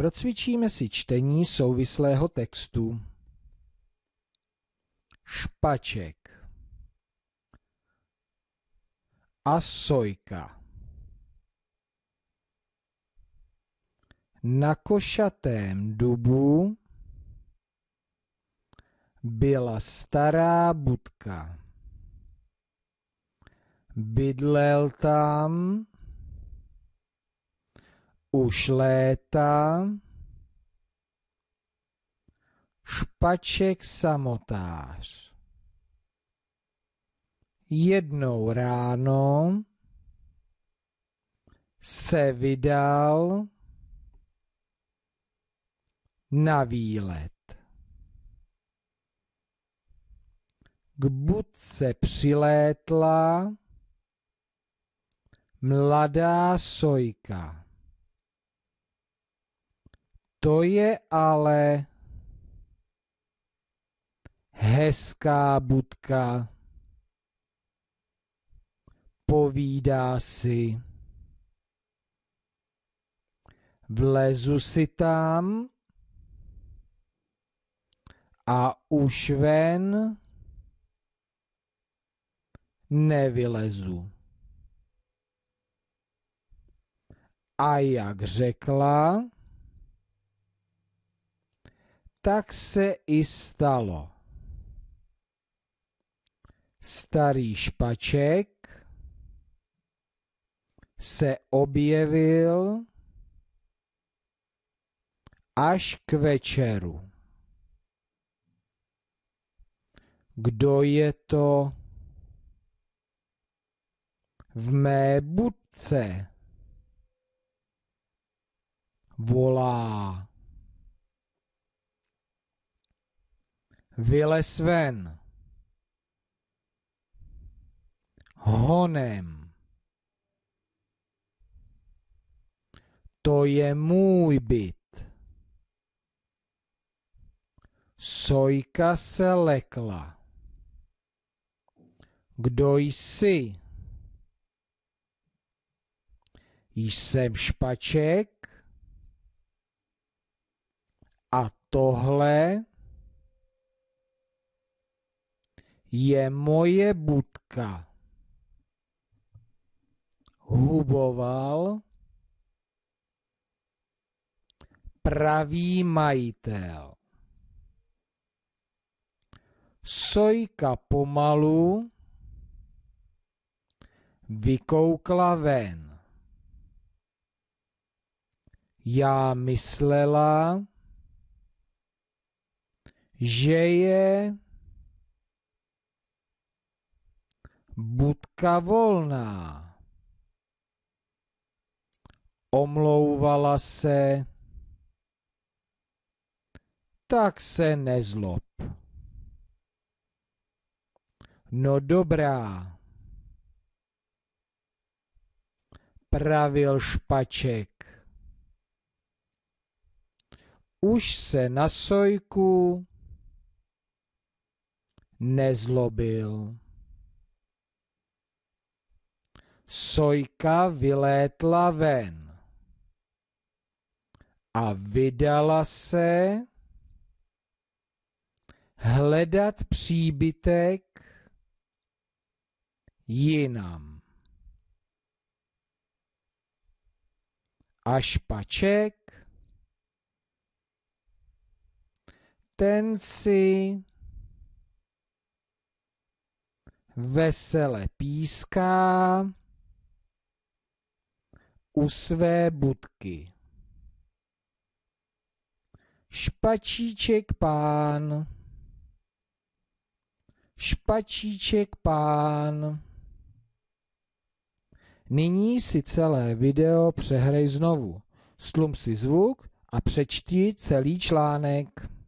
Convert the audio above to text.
Procvičíme si čtení souvislého textu. Špaček a sojka. Na košatém dubu byla stará budka. Bydlel tam už léta špaček samotář. Jednou ráno se vydal na výlet. K budce přilétla mladá sojka. To je ale hezká budka. Povídá si. Vlezu si tam a už ven nevylezu. A jak řekla, tak se i stalo. Starý špaček se objevil až k večeru. Kdo je to v mé budce? Volá Vylez ven. Honem. To je můj byt. Sojka se lekla. Kdo jsi? Jsem špaček a tohle je moje budka. Huboval pravý majitel. Sojka pomalu vykoukla ven. Já myslela, že je Budka volná. Omlouvala se. Tak se nezlob. No dobrá. Pravil špaček. Už se na sojku nezlobil. Sojka vylétla ven a vydala se hledat příbytek jinam. A špaček, ten si vesele píská, u své budky. Špačíček pán, špačíček pán. Nyní si celé video přehraj znovu. Stlum si zvuk a přečti celý článek.